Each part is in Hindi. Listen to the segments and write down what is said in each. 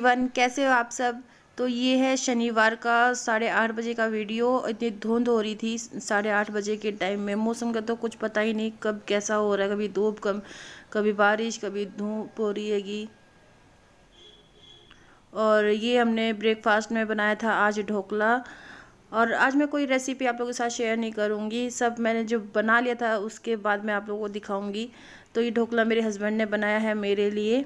एवरीवन कैसे हो आप सब तो ये है शनिवार का साढ़े आठ बजे का वीडियो इतनी धुंध हो रही थी साढ़े आठ बजे के टाइम में मौसम का तो कुछ पता ही नहीं कब कैसा हो रहा है कभी धूप कम कभी बारिश कभी धूप हो रही हैगी और ये हमने ब्रेकफास्ट में बनाया था आज ढोकला और आज मैं कोई रेसिपी आप लोगों के साथ शेयर नहीं करूँगी सब मैंने जो बना लिया था उसके बाद मैं आप लोगों को दिखाऊँगी तो ये ढोकला मेरे हस्बैंड ने बनाया है मेरे लिए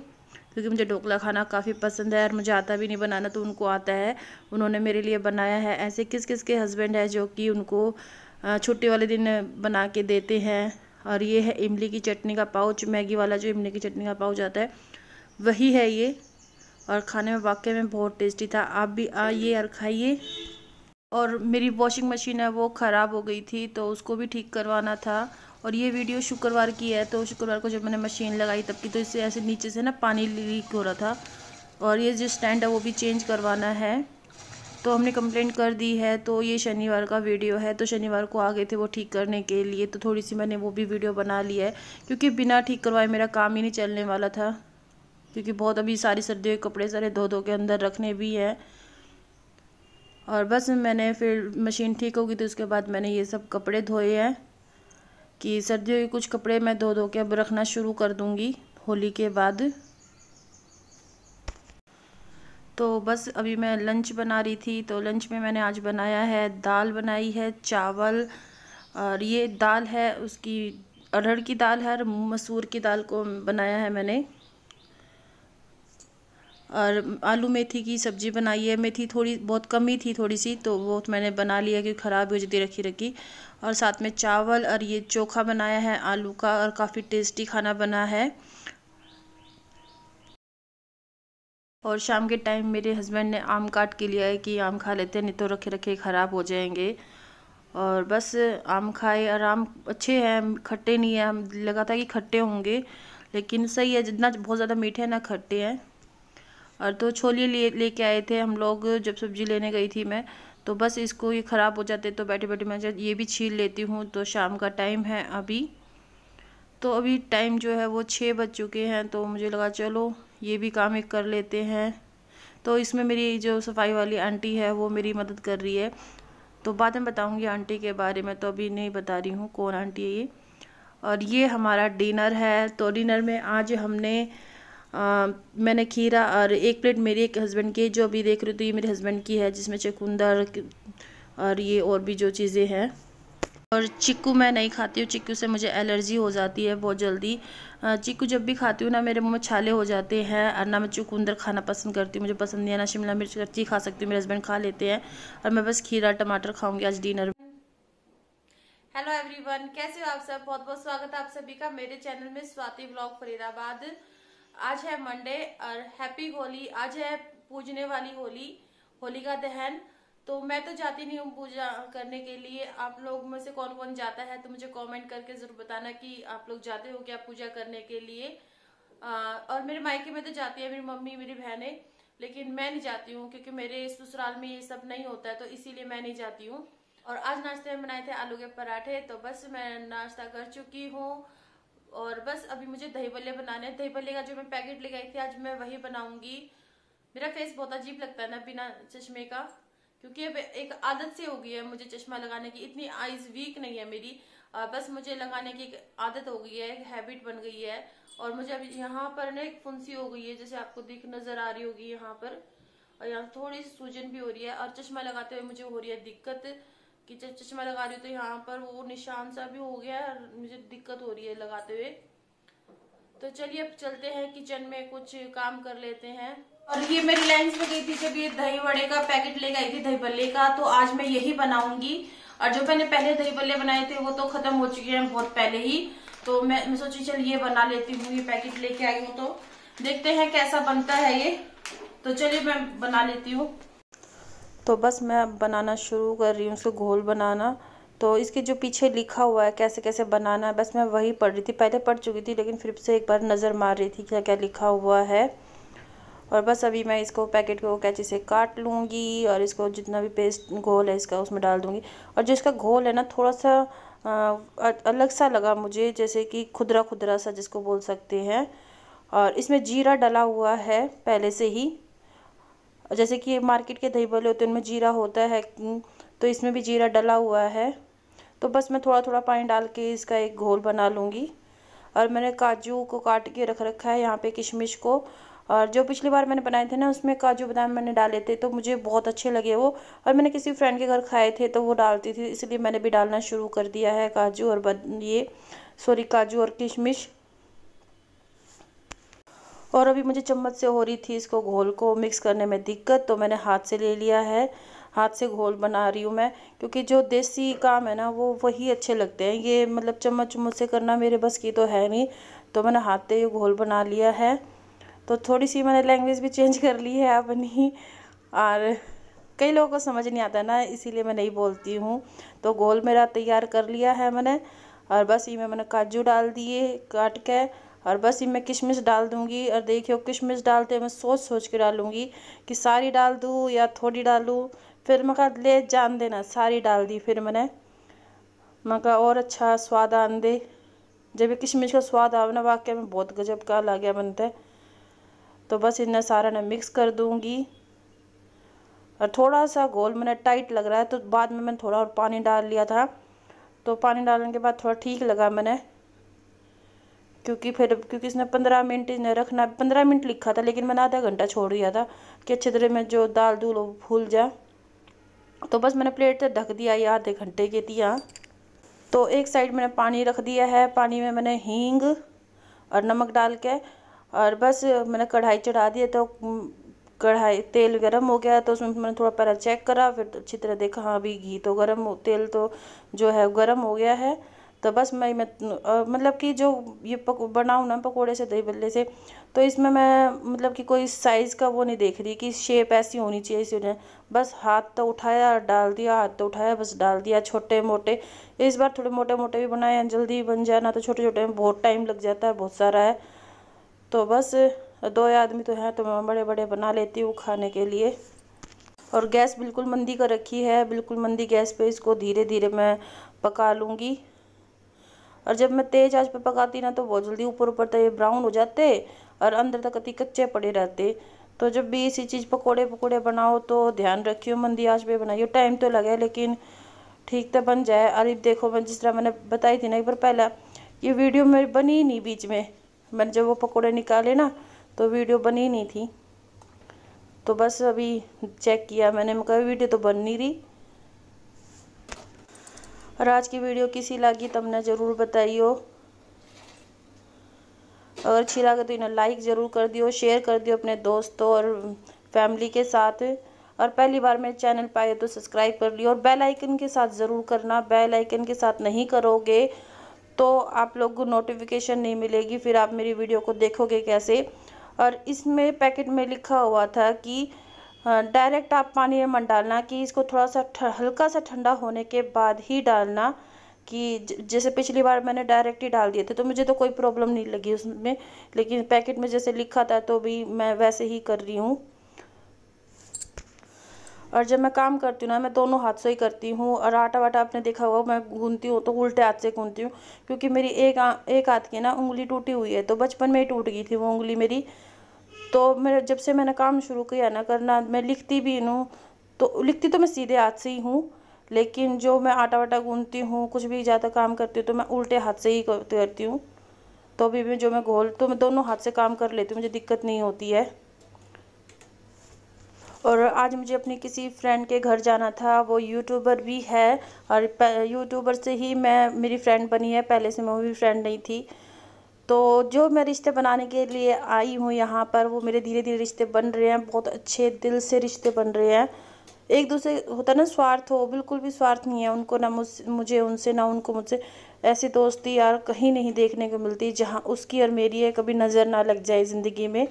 क्योंकि मुझे ढोकला खाना काफ़ी पसंद है और मुझे आता भी नहीं बनाना तो उनको आता है उन्होंने मेरे लिए बनाया है ऐसे किस किस के हस्बैंड है जो कि उनको छुट्टी वाले दिन बना के देते हैं और ये है इमली की चटनी का पाउच मैगी वाला जो इमली की चटनी का पाउच आता है वही है ये और खाने में वाकई में बहुत टेस्टी था आप भी आइए और खाइए और मेरी वॉशिंग मशीन है वो ख़राब हो गई थी तो उसको भी ठीक करवाना था और ये वीडियो शुक्रवार की है तो शुक्रवार को जब मैंने मशीन लगाई तब की तो इससे ऐसे नीचे से ना पानी लीक हो रहा था और ये जो स्टैंड है वो भी चेंज करवाना है तो हमने कंप्लेंट कर दी है तो ये शनिवार का वीडियो है तो शनिवार को आ गए थे वो ठीक करने के लिए तो थोड़ी सी मैंने वो भी वीडियो बना ली है क्योंकि बिना ठीक करवाए मेरा काम ही नहीं चलने वाला था क्योंकि बहुत अभी सारी सर्दियों के कपड़े सारे धो धो के अंदर रखने भी हैं और बस मैंने फिर मशीन ठीक होगी तो उसके बाद मैंने ये सब कपड़े धोए हैं कि सर्दियों के कुछ कपड़े मैं धो धो के अब रखना शुरू कर दूँगी होली के बाद तो बस अभी मैं लंच बना रही थी तो लंच में मैंने आज बनाया है दाल बनाई है चावल और ये दाल है उसकी अरहर की दाल है और मसूर की दाल को बनाया है मैंने और आलू मेथी की सब्ज़ी बनाई है मेथी थोड़ी बहुत कम ही थी थोड़ी सी तो वो मैंने बना लिया क्योंकि ख़राब हो जाती रखी रखी और साथ में चावल और ये चोखा बनाया है आलू का और काफ़ी टेस्टी खाना बना है और शाम के टाइम मेरे हस्बैंड ने आम काट के लिया है कि आम खा लेते हैं नहीं तो रखे रखे ख़राब हो जाएंगे और बस आम खाए और आम अच्छे हैं खट्टे नहीं हैं हम लगा था कि खट्टे होंगे लेकिन सही है जितना बहुत ज़्यादा मीठे हैं ना खट्टे हैं और तो छोलिए ले लेके आए थे हम लोग जब सब्जी लेने गई थी मैं तो बस इसको ये ख़राब हो जाते तो बैठे बैठे मैं ये भी छील लेती हूँ तो शाम का टाइम है अभी तो अभी टाइम जो है वो छः बज चुके हैं तो मुझे लगा चलो ये भी काम एक कर लेते हैं तो इसमें मेरी जो सफाई वाली आंटी है वो मेरी मदद कर रही है तो बाद में बताऊँगी आंटी के बारे में तो अभी नहीं बता रही हूँ कौन आंटी है ये और ये हमारा डिनर है तो डिनर में आज हमने मैंने खीरा और एक प्लेट मेरे एक हस्बैंड की जो अभी देख रहे हो तो ये मेरे हस्बैंड की है जिसमें चकुंदर और ये और भी जो चीज़ें हैं और चिक्कू मैं नहीं खाती हूँ चिक्कू से मुझे एलर्जी हो जाती है बहुत जल्दी चिक्कू जब भी खाती हूँ ना मेरे मुँह में छाले हो जाते हैं और ना मैं चुकंदर खाना पसंद करती हूँ मुझे पसंद नहीं है ना शिमला मिर्च कच्ची खा सकती हूँ मेरे हस्बैंड खा लेते हैं और मैं बस खीरा टमाटर खाऊंगी आज डिनर में हेलो एवरीवन कैसे हो आप सब बहुत बहुत स्वागत है आप सभी का मेरे चैनल में स्वाति ब्लॉग फरीदाबाद आज है मंडे और हैप्पी होली आज है पूजने वाली होली होली का दहन तो मैं तो जाती नहीं हूँ पूजा करने के लिए आप लोग में से कौन कौन जाता है तो मुझे कमेंट करके जरूर बताना कि आप लोग जाते हो क्या पूजा करने के लिए आ, और मेरे मायके में तो जाती है मेरी मम्मी मेरी बहनें लेकिन मैं नहीं जाती हूँ क्योंकि मेरे ससुराल में ये सब नहीं होता है तो इसीलिए मैं नहीं जाती हूँ और आज नाश्ते में बनाए थे आलू के पराठे तो बस मैं नाश्ता कर चुकी हूँ और बस अभी मुझे दही भल्ले बनाने हैं दही भल्ले का जो मैं पैकेट ले गई थी आज मैं वही बनाऊंगी मेरा फेस बहुत अजीब लगता है ना बिना चश्मे का क्योंकि अब एक आदत से हो गई है मुझे चश्मा लगाने की इतनी आईज वीक नहीं है मेरी बस मुझे लगाने की एक आदत हो गई है एक हैबिट बन गई है और मुझे अभी यहाँ पर ना एक फुंसी हो गई है जैसे आपको दिख नजर आ रही होगी यहाँ पर और यहाँ थोड़ी सी सूजन भी हो रही है और चश्मा लगाते हुए मुझे हो रही है दिक्कत कि चश्मा लगा रही हूँ तो यहाँ पर वो निशान सा भी हो गया है मुझे दिक्कत हो रही है लगाते हुए तो चलिए अब चलते हैं किचन में कुछ काम कर लेते हैं और ये मैं रिलायंस में गई थी जब ये दही वड़े का पैकेट लेके आई थी दही बल्ले का तो आज मैं यही बनाऊंगी और जो मैंने पहले दही बल्ले बनाए थे वो तो खत्म हो चुके हैं बहुत पहले ही तो मैं, मैं सोची चल ये बना लेती हूँ ये पैकेट लेके आई हूँ तो देखते हैं कैसा बनता है ये तो चलिए मैं बना लेती हूँ तो बस मैं अब बनाना शुरू कर रही हूँ उसको घोल बनाना तो इसके जो पीछे लिखा हुआ है कैसे कैसे बनाना है बस मैं वही पढ़ रही थी पहले पढ़ चुकी थी लेकिन फिर से एक बार नज़र मार रही थी क्या क्या लिखा हुआ है और बस अभी मैं इसको पैकेट को कैची से काट लूँगी और इसको जितना भी पेस्ट घोल है इसका उसमें डाल दूँगी और जो इसका घोल है ना थोड़ा सा आ, अलग सा लगा मुझे जैसे कि खुदरा खुदरा सा जिसको बोल सकते हैं और इसमें जीरा डला हुआ है पहले से ही जैसे कि मार्केट के दही बल्ले होते हैं उनमें जीरा होता है तो इसमें भी जीरा डला हुआ है तो बस मैं थोड़ा थोड़ा पानी डाल के इसका एक घोल बना लूँगी और मैंने काजू को काट के रख रखा है यहाँ पे किशमिश को और जो पिछली बार मैंने बनाए थे ना उसमें काजू बादाम मैंने डाले थे तो मुझे बहुत अच्छे लगे वो और मैंने किसी फ्रेंड के घर खाए थे तो वो डालती थी इसलिए मैंने भी डालना शुरू कर दिया है काजू और बद ये सॉरी काजू और किशमिश और अभी मुझे चम्मच से हो रही थी इसको घोल को मिक्स करने में दिक्कत तो मैंने हाथ से ले लिया है हाथ से घोल बना रही हूँ मैं क्योंकि जो देसी काम है ना वो वही अच्छे लगते हैं ये मतलब चम्मच चम्मच से करना मेरे बस की तो है नहीं तो मैंने हाथ से ये घोल बना लिया है तो थोड़ी सी मैंने लैंग्वेज भी चेंज कर ली है अपनी और कई लोगों को समझ नहीं आता ना इसीलिए मैं नहीं बोलती हूँ तो घोल मेरा तैयार कर लिया है मैंने और बस ये मैंने काजू डाल दिए काट के और बस ये मैं किशमिश डाल दूँगी और देखियो किशमिश डालते मैं सोच सोच के डालूँगी कि सारी डाल दूँ या थोड़ी डालूँ फिर मैं कहा ले जान देना सारी डाल दी फिर मैंने मैं कहा और अच्छा स्वाद आन दे जब ये किशमिश का स्वाद आवे ना वाक्य में बहुत गजब का गया बनता है तो बस इन्हें सारा मैं मिक्स कर दूँगी और थोड़ा सा गोल मैंने टाइट लग रहा है तो बाद में मैंने थोड़ा और पानी डाल लिया था तो पानी डालने के बाद थोड़ा ठीक लगा मैंने क्योंकि फिर क्योंकि इसने पंद्रह मिनट इसने रखना पंद्रह मिनट लिखा था लेकिन मैंने आधा घंटा छोड़ दिया था कि अच्छे तरह में जो दाल दूल फूल जाए तो बस मैंने प्लेट से ढक दिया ये आधे घंटे के दिया तो एक साइड मैंने पानी रख दिया है पानी में मैंने हींग और नमक डाल के और बस मैंने कढ़ाई चढ़ा दिया तो कढ़ाई तेल गर्म हो गया तो उसमें मैंने थोड़ा पहले चेक करा फिर अच्छी तरह देखा हाँ अभी घी तो गर्म तेल तो जो है गर्म हो गया है तो बस मैं मत मतलब कि जो ये पक बनाऊँ ना पकोड़े से दही बल्ले से तो इसमें मैं मतलब कि कोई साइज़ का वो नहीं देख रही कि शेप ऐसी होनी चाहिए ऐसी होनी बस हाथ तो उठाया डाल दिया हाथ तो उठाया बस डाल दिया छोटे मोटे इस बार थोड़े मोटे मोटे भी बनाए जल्दी बन जाए ना तो छोटे छोटे में बहुत टाइम लग जाता है बहुत सारा है तो बस दो आदमी तो हैं तो मैं बड़े बड़े बना लेती हूँ खाने के लिए और गैस बिल्कुल मंदी कर रखी है बिल्कुल मंदी गैस पे इसको धीरे धीरे मैं पका लूँगी और जब मैं तेज़ आंच पर पकाती ना तो बहुत जल्दी ऊपर ऊपर तक ब्राउन हो जाते और अंदर तक अति कच्चे पड़े रहते तो जब भी इसी चीज़ पकोड़े पकोड़े बनाओ तो ध्यान रखियो मंदी आंच पे बनाइयो टाइम तो लगे लेकिन ठीक तो बन जाए अरे देखो मैं जिस तरह मैंने बताई थी ना एक बार पहला ये वीडियो मेरी बनी ही नहीं बीच में मैंने जब वो पकौड़े निकाले ना तो वीडियो बनी नहीं थी तो बस अभी चेक किया मैंने मैं कहा वीडियो तो बन नहीं रही और आज की वीडियो किसी लागी ना ज़रूर बताइयो अगर अच्छी लगे तो इन्हें लाइक ज़रूर कर दियो शेयर कर दियो अपने दोस्तों और फैमिली के साथ और पहली बार मेरे चैनल पर आए तो सब्सक्राइब कर लियो और बेल आइकन के साथ ज़रूर करना बेल आइकन के साथ नहीं करोगे तो आप लोग को नोटिफिकेशन नहीं मिलेगी फिर आप मेरी वीडियो को देखोगे कैसे और इसमें पैकेट में लिखा हुआ था कि डायरेक्ट आप पानी में मत डालना कि इसको थोड़ा सा हल्का सा ठंडा होने के बाद ही डालना कि जैसे पिछली बार मैंने डायरेक्ट ही डाल दिए थे तो मुझे तो कोई प्रॉब्लम नहीं लगी उसमें लेकिन पैकेट में जैसे लिखा था तो भी मैं वैसे ही कर रही हूँ और जब मैं काम करती हूँ ना मैं दोनों हाथ से ही करती हूँ और आटा वाटा आपने देखा होगा मैं गूंथती हूँ तो उल्टे हाथ से गूंथती हूँ क्योंकि मेरी एक आ, एक हाथ की ना उंगली टूटी हुई है तो बचपन में ही टूट गई थी वो उंगली मेरी तो मेरे जब से मैंने काम शुरू किया ना करना मैं लिखती भी हूँ तो लिखती तो मैं सीधे हाथ से ही हूँ लेकिन जो मैं आटा वाटा गूंदती हूँ कुछ भी ज़्यादा काम करती हूँ तो मैं उल्टे हाथ से ही करती हूँ तो अभी भी जो मैं घोल तो मैं दोनों हाथ से काम कर लेती हूँ मुझे दिक्कत नहीं होती है और आज मुझे अपनी किसी फ्रेंड के घर जाना था वो यूट्यूबर भी है और यूट्यूबर से ही मैं मेरी फ्रेंड बनी है पहले से मैं वो भी फ्रेंड नहीं थी तो जो मैं रिश्ते बनाने के लिए आई हूँ यहाँ पर वो मेरे धीरे धीरे रिश्ते बन रहे हैं बहुत अच्छे दिल से रिश्ते बन रहे हैं एक दूसरे होता ना स्वार्थ हो बिल्कुल भी स्वार्थ नहीं है उनको ना मुझ मुझे उनसे ना उनको मुझसे ऐसी दोस्ती यार कहीं नहीं देखने को मिलती जहाँ उसकी और मेरी है कभी नज़र ना लग जाए ज़िंदगी में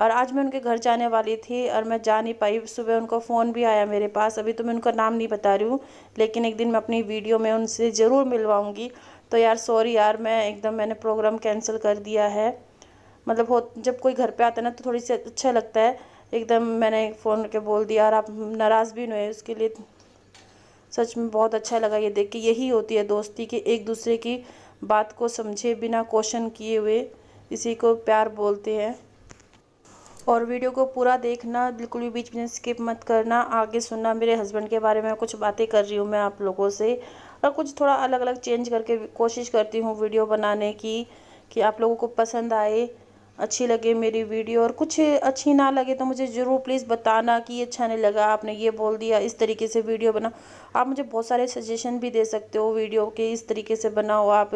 और आज मैं उनके घर जाने वाली थी और मैं जा नहीं पाई सुबह उनका फ़ोन भी आया मेरे पास अभी तो मैं उनका नाम नहीं बता रही हूँ लेकिन एक दिन मैं अपनी वीडियो में उनसे ज़रूर मिलवाऊँगी तो यार सॉरी यार मैं एकदम मैंने प्रोग्राम कैंसिल कर दिया है मतलब हो जब कोई घर पे आता है ना तो थोड़ी सी अच्छा लगता है एकदम मैंने फ़ोन करके बोल दिया यार आप नाराज़ भी नहीं हुए उसके लिए सच में बहुत अच्छा लगा ये देख के यही होती है दोस्ती कि एक दूसरे की बात को समझे बिना क्वेश्चन किए हुए इसी को प्यार बोलते हैं और वीडियो को पूरा देखना बिल्कुल भी बीच में स्किप मत करना आगे सुनना मेरे हस्बैंड के बारे में कुछ बातें कर रही हूँ मैं आप लोगों से और कुछ थोड़ा अलग अलग चेंज करके कोशिश करती हूँ वीडियो बनाने की कि आप लोगों को पसंद आए अच्छी लगे मेरी वीडियो और कुछ अच्छी ना लगे तो मुझे ज़रूर प्लीज़ बताना कि ये अच्छा नहीं लगा आपने ये बोल दिया इस तरीके से वीडियो बना आप मुझे बहुत सारे सजेशन भी दे सकते हो वीडियो के इस तरीके से बनाओ आप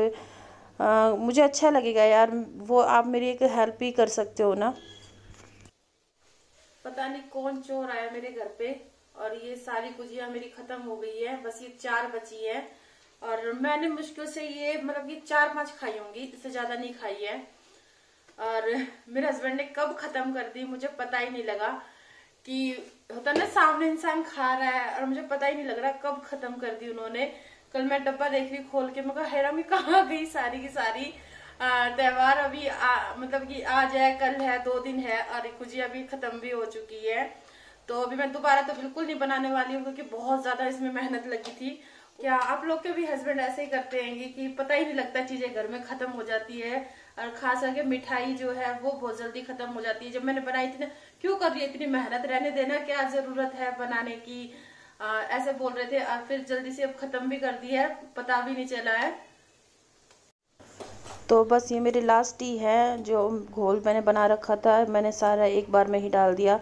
आ, मुझे अच्छा लगेगा यार वो आप मेरी एक हेल्प ही कर सकते हो ना पता नहीं कौन चोर आया मेरे घर पे और ये सारी गुजिया मेरी खत्म हो गई है बस ये चार बची है और मैंने मुश्किल से ये मतलब ये चार पांच खाई होंगी इससे ज्यादा नहीं खाई है और मेरे हस्बैंड ने कब खत्म कर दी मुझे पता ही नहीं लगा कि होता ना सामने इंसान खा रहा है और मुझे पता ही नहीं लग रहा कब खत्म कर दी उन्होंने कल मैं डब्बा देख रही खोल के मैं कहा हैराम कहाँ गई सारी की सारी त्यौहार अभी आ, मतलब कि आज है कल है दो दिन है और कुछ अभी खत्म भी हो चुकी है तो अभी मैं दोबारा तो बिल्कुल नहीं बनाने वाली हूँ क्योंकि बहुत ज़्यादा इसमें मेहनत लगी थी क्या आप लोग के भी हस्बैंड ऐसे ही करते हैं कि पता ही नहीं लगता चीज़ें घर में ख़त्म हो जाती है और खास करके मिठाई जो है वो बहुत जल्दी ख़त्म हो जाती है जब मैंने बनाई थी ना क्यों कर रही है इतनी मेहनत रहने देना क्या ज़रूरत है बनाने की आ, ऐसे बोल रहे थे और फिर जल्दी से अब ख़त्म भी कर दी है पता भी नहीं चला है तो बस ये मेरी लास्ट ही है जो घोल मैंने बना रखा था मैंने सारा एक बार में ही डाल दिया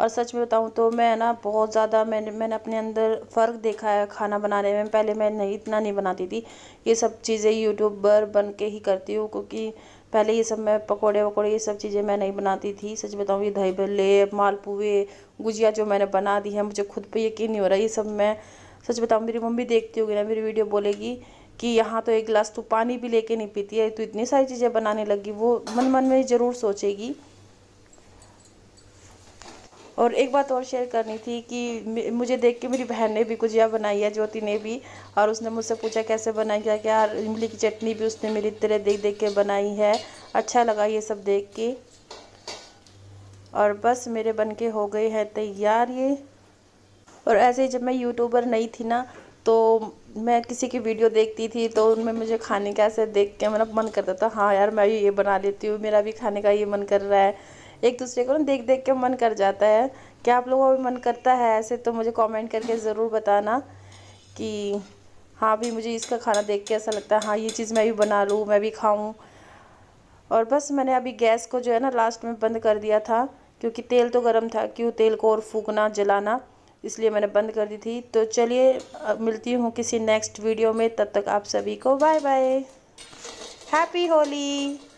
और सच में बताऊँ तो मैं ना बहुत ज़्यादा मैंने मैंने अपने अंदर फ़र्क देखा है खाना बनाने में पहले मैं नहीं इतना नहीं बनाती थी ये सब चीज़ें यूट्यूबर बन के ही करती हूँ क्योंकि पहले ये सब मैं पकोड़े वकोड़े ये सब चीज़ें मैं नहीं बनाती थी सच बताऊँ ये दही भल्ले मालपुए गुजिया जो मैंने बना दी है मुझे खुद पर यकीन नहीं हो रहा ये सब मैं सच बताऊँ मेरी मम्मी देखती होगी ना मेरी वीडियो बोलेगी कि यहाँ तो एक गिलास तू पानी भी लेके नहीं पीती है तो इतनी सारी चीज़ें बनाने लगी वो मन मन में ज़रूर सोचेगी और एक बात और शेयर करनी थी कि मुझे देख के मेरी बहन ने भी गुजिया बनाई है ज्योति ने भी और उसने मुझसे पूछा कैसे बनाई क्या क्या इमली की चटनी भी उसने मेरी तरह देख देख के बनाई है अच्छा लगा ये सब देख के और बस मेरे बन के हो गए हैं तैयार ये और ऐसे ही जब मैं यूट्यूबर नहीं थी ना तो मैं किसी की वीडियो देखती थी तो उनमें मुझे खाने का ऐसे देख के मतलब मन करता था हाँ यार मैं ये बना लेती हूँ मेरा भी खाने का ये मन कर रहा है एक दूसरे को ना देख देख के मन कर जाता है क्या आप लोगों का भी मन करता है ऐसे तो मुझे कमेंट करके ज़रूर बताना कि हाँ भी मुझे इसका खाना देख के ऐसा लगता है हाँ ये चीज़ मैं भी बना लूँ मैं भी खाऊँ और बस मैंने अभी गैस को जो है ना लास्ट में बंद कर दिया था क्योंकि तेल तो गर्म था क्यों तेल को और फूकना जलाना इसलिए मैंने बंद कर दी थी तो चलिए मिलती हूँ किसी नेक्स्ट वीडियो में तब तक आप सभी को बाय बाय हैप्पी होली